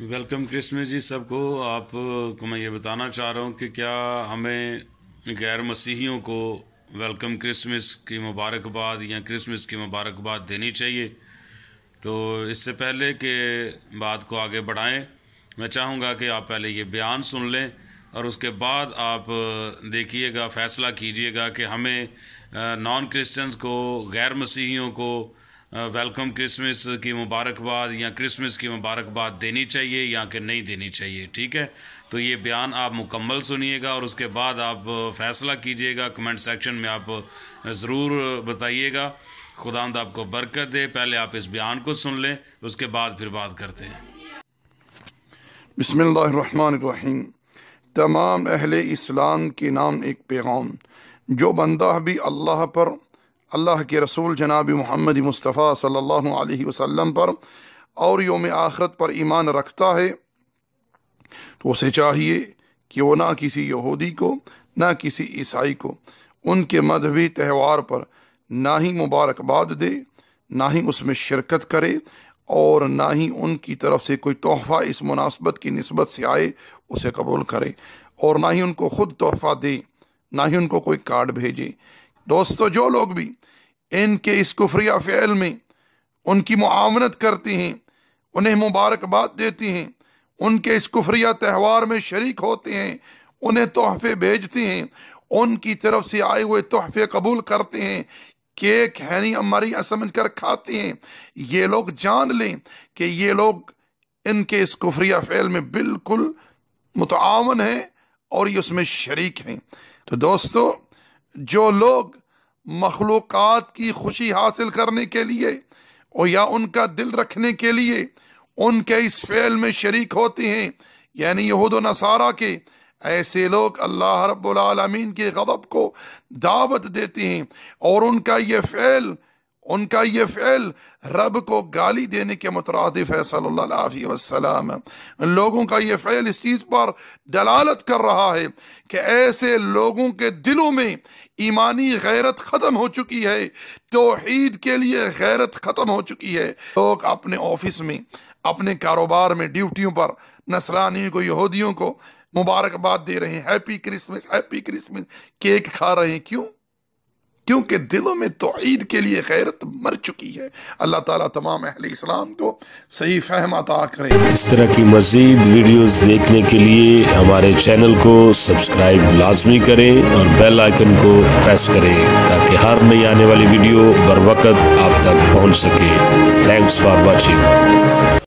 welcome Christmas جی سب کو آپ کو میں یہ بتانا چاہ رہا ہوں کہ کیا ہمیں غیر مسیحیوں کو ویلکم کرسمس کی مبارکباد یا کرسمس کی مبارکباد دینی چاہیے تو اس سے پہلے کہ بات کو آگے بڑھائیں میں چاہوں گا کہ آپ پہلے یہ بیان سن لیں اور اس کے بعد آپ دیکھیے گا فیصلہ کیجئے گا کہ ہمیں نان کرسچنز کو غیر مسیحیوں کو ویلکم کرسمس کی مبارکباد یا کرسمس کی مبارکباد دینی چاہیے یا کہ نہیں دینی چاہیے ٹھیک ہے تو یہ بیان آپ مکمل سنیے گا اور اس کے بعد آپ فیصلہ کیجیے گا کمنٹ سیکشن میں آپ ضرور بتائیے گا خدا آپ کو برکت دے پہلے آپ اس بیان کو سن لیں اس کے بعد پھر بات کرتے ہیں بسم اللہ الرحمن الرحیم تمام اہل اسلام کے نام ایک پیغام جو بندہ بھی اللہ پر اللہ کے رسول جناب محمد مصطفیٰ صلی اللہ علیہ وسلم پر اور یوم آخرت پر ایمان رکھتا ہے تو اسے چاہیے کہ وہ نہ کسی یہودی کو نہ کسی عیسائی کو ان کے مذہبی تہوار پر نہ ہی مبارکباد دے نہ ہی اس میں شرکت کرے اور نہ ہی ان کی طرف سے کوئی تحفہ اس مناسبت کی نسبت سے آئے اسے قبول کرے اور نہ ہی ان کو خود تحفہ دے نہ ہی ان کو کوئی کارڈ بھیجے دوستو جو لوگ بھی ان کے اس کفریہ فعل میں ان کی معاونت کرتی ہیں انہیں مبارکباد دیتی ہیں ان کے اس کفریہ تہوار میں شریک ہوتے ہیں انہیں تحفے بھیجتے ہیں ان کی طرف سے آئے ہوئے تحفے قبول کرتے ہیں کیک ہینی اماری سمجھ کر کھاتے ہیں یہ لوگ جان لیں کہ یہ لوگ ان کے اس کفریہ فعل میں بالکل متعاون ہیں اور یہ اس میں شریک ہیں تو دوستو جو لوگ مخلوقات کی خوشی حاصل کرنے کے لیے اور یا ان کا دل رکھنے کے لیے ان کے اس فعل میں شریک ہوتے ہیں یعنی یہود و نصارہ کے ایسے لوگ اللہ رب العالمین کے غضب کو دعوت دیتے ہیں اور ان کا یہ فعل ان کا یہ فعل رب کو گالی دینے کے مترادف ہے صلی اللہ علیہ وسلم لوگوں کا یہ فعل اس چیز پر دلالت کر رہا ہے کہ ایسے لوگوں کے دلوں میں ایمانی غیرت ختم ہو چکی ہے توحید کے لیے غیرت ختم ہو چکی ہے لوگ اپنے آفس میں اپنے کاروبار میں ڈیوٹیوں پر نسلانی کو یہودیوں کو مبارکباد دے رہے ہیں happy Christmas happy Christmas cake کھا رہے ہیں کیوں کیونکہ دلوں میں تو عید کے لیے غیرت مر چکی ہے اللہ تعالیٰ تمام اہل اسلام کو صحیح فہم عطا کرے اس طرح کی مزید ویڈیوز دیکھنے کے لیے ہمارے چینل کو سبسکرائب لازمی کریں اور بیل آئکن کو پریس کریں تاکہ ہر نئی آنے والی ویڈیو بر وقت آپ تک پہنچ سکے تھینکس فار واچنگ